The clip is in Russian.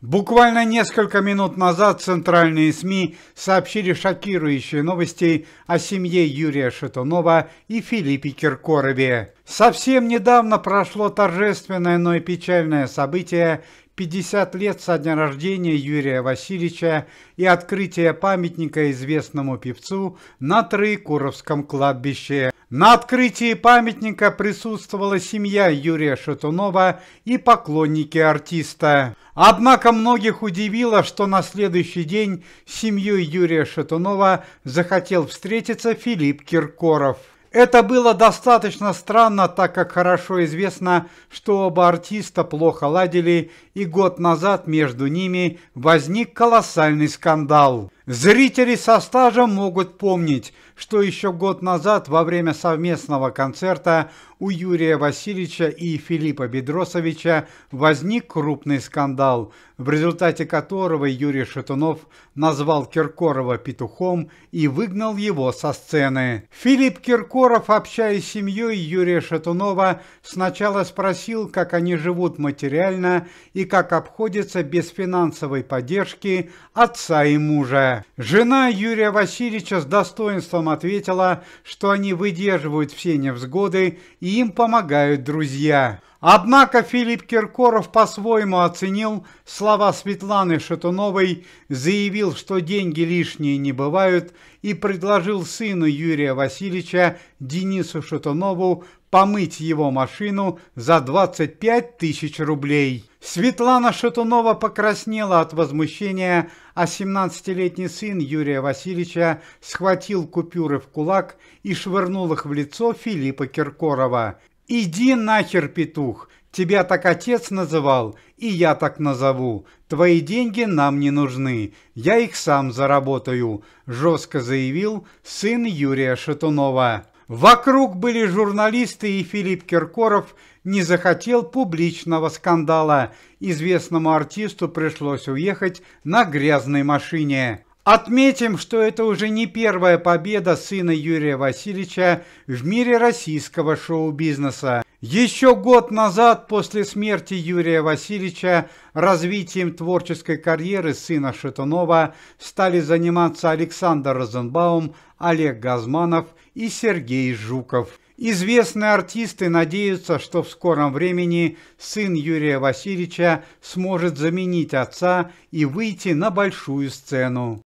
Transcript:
Буквально несколько минут назад центральные СМИ сообщили шокирующие новости о семье Юрия Шатунова и Филиппе Киркорове. Совсем недавно прошло торжественное, но и печальное событие 50 лет со дня рождения Юрия Васильевича и открытие памятника известному певцу на Троекуровском кладбище. На открытии памятника присутствовала семья Юрия Шатунова и поклонники артиста. Однако многих удивило, что на следующий день с семьей Юрия Шатунова захотел встретиться Филипп Киркоров. Это было достаточно странно, так как хорошо известно, что оба артиста плохо ладили, и год назад между ними возник колоссальный скандал. Зрители со стажем могут помнить, что еще год назад во время совместного концерта у Юрия Васильевича и Филиппа Бедросовича возник крупный скандал, в результате которого Юрий Шатунов назвал Киркорова петухом и выгнал его со сцены. Филипп Киркоров, общаясь с семьей Юрия Шатунова, сначала спросил, как они живут материально и как обходятся без финансовой поддержки отца и мужа. Жена Юрия Васильевича с достоинством ответила, что они выдерживают все невзгоды и им помогают друзья. Однако Филипп Киркоров по-своему оценил слова Светланы Шатуновой, заявил, что деньги лишние не бывают, и предложил сыну Юрия Васильевича, Денису Шатунову, помыть его машину за 25 тысяч рублей. Светлана Шатунова покраснела от возмущения, а 17-летний сын Юрия Васильевича схватил купюры в кулак и швырнул их в лицо Филиппа Киркорова. «Иди нахер, петух! Тебя так отец называл, и я так назову. Твои деньги нам не нужны, я их сам заработаю», – жестко заявил сын Юрия Шатунова. Вокруг были журналисты, и Филипп Киркоров не захотел публичного скандала. Известному артисту пришлось уехать на грязной машине. Отметим, что это уже не первая победа сына Юрия Васильевича в мире российского шоу-бизнеса. Еще год назад, после смерти Юрия Васильевича, развитием творческой карьеры сына Шатунова стали заниматься Александр Розенбаум, Олег Газманов и Сергей Жуков. Известные артисты надеются, что в скором времени сын Юрия Васильевича сможет заменить отца и выйти на большую сцену.